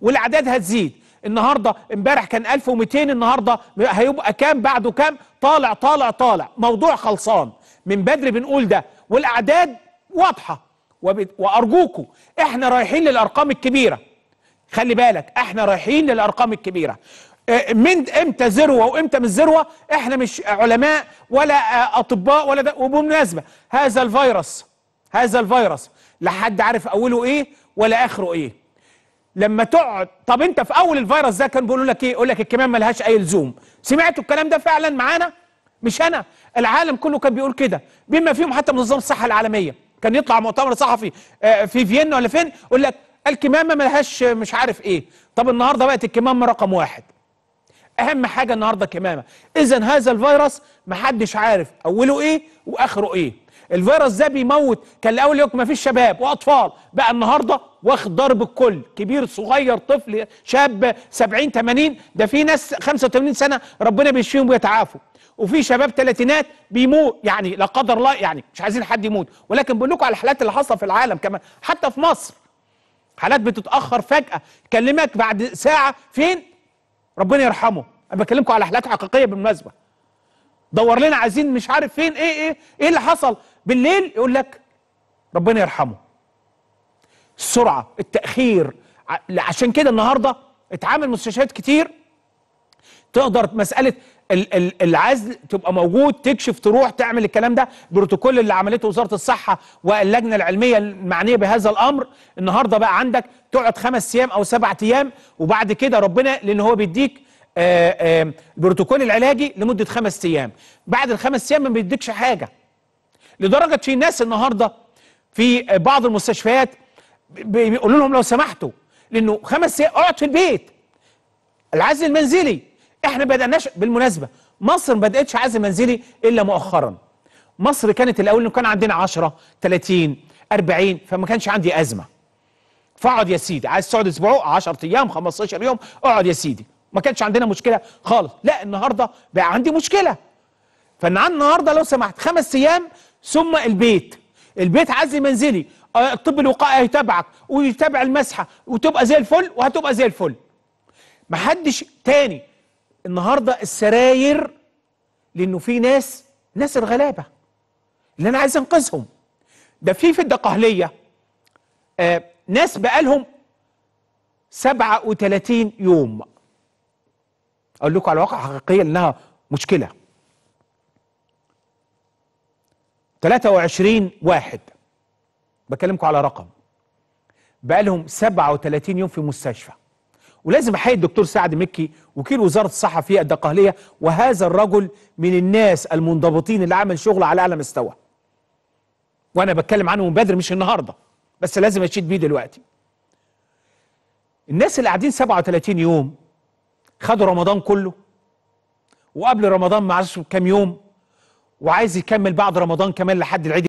والاعداد هتزيد النهارده امبارح كان 1200 النهارده هيبقى كام بعده كام طالع طالع طالع موضوع خلصان من بدري بنقول ده والاعداد واضحه وارجوكم احنا رايحين للارقام الكبيره خلي بالك احنا رايحين للارقام الكبيره آه، من امتى ذروه وامتى مش ذروه احنا مش علماء ولا آه، اطباء ولا ده وبالمناسبه هذا الفيروس هذا الفيروس لا حد عارف اوله ايه ولا اخره ايه لما تقعد طب انت في اول الفيروس ده كان بيقولوا لك ايه يقول لك الكمامه ملهاش اي لزوم سمعتوا الكلام ده فعلا معانا مش انا العالم كله كان بيقول كده بما فيهم حتى منظمه الصحه العالميه كان يطلع مؤتمر صحفي آه، في فيينا ولا فين يقول لك الكمامه ملهاش مش عارف ايه طب النهارده بقت الكمامه رقم واحد اهم حاجه النهارده كمامه اذا هذا الفيروس محدش عارف اوله ايه واخره ايه الفيروس ده بيموت كان الاول يقول ما فيش شباب واطفال بقى النهارده واخد ضرب الكل كبير صغير طفل شاب 70 80 ده في ناس 85 سنه ربنا بيشفيهم ويتعافوا وفي شباب ثلاثينات بيموت يعني لا قدر الله يعني مش عايزين حد يموت ولكن بقول لكم على الحالات اللي حصلت في العالم كمان حتى في مصر حالات بتتاخر فجاه كلمك بعد ساعه فين ربنا يرحمه انا بكلمكم على حالات حقيقيه بالمناسبه دور لنا عايزين مش عارف فين ايه ايه ايه اللي حصل بالليل يقول لك ربنا يرحمه السرعه التاخير عشان كده النهارده اتعامل مستشفيات كتير تقدر مساله العزل تبقى موجود تكشف تروح تعمل الكلام ده البروتوكول اللي عملته وزاره الصحه واللجنه العلميه المعنيه بهذا الامر النهارده بقى عندك تقعد خمس ايام او سبع ايام وبعد كده ربنا لان هو بيديك البروتوكول العلاجي لمده خمس ايام بعد الخمس ايام ما بيديكش حاجه لدرجه في ناس النهارده في بعض المستشفيات بيقولوا لهم لو سمحتوا لانه خمس سنين اقعد في البيت العزل المنزلي احنا بدأناش بالمناسبه مصر ما بداتش عزل منزلي الا مؤخرا مصر كانت الاول انه كان عندنا 10 30 40 فما كانش عندي ازمه فاقعد يا سيدي عايز تقعد اسبوع 10 ايام 15 يوم اقعد يا سيدي ما كانش عندنا مشكله خالص لا النهارده بقى عندي مشكله فان النهارده لو سمحت خمس ايام ثم البيت البيت عزل منزلي آه، الطب الوقائي هيتابعك ويتابع المسحه وتبقى زي الفل وهتبقى زي الفل محدش تاني النهارده السراير لانه في ناس ناس الغلابه اللي انا عايز انقذهم ده في في الدقهليه آه ناس بقالهم 37 يوم اقول لكم على واقع حقيقيه انها مشكله 23 واحد بكلمكم على رقم بقالهم 37 يوم في مستشفى ولازم احيي الدكتور سعد مكي وكيل وزاره الصحه في الدقهليه وهذا الرجل من الناس المنضبطين اللي عمل شغل على اعلى مستوى وانا بتكلم عنه من بدري مش النهارده بس لازم اشيد بيه دلوقتي الناس اللي قاعدين 37 يوم خدوا رمضان كله وقبل رمضان ما عادش كام يوم وعايز يكمل بعد رمضان كمان لحد العيد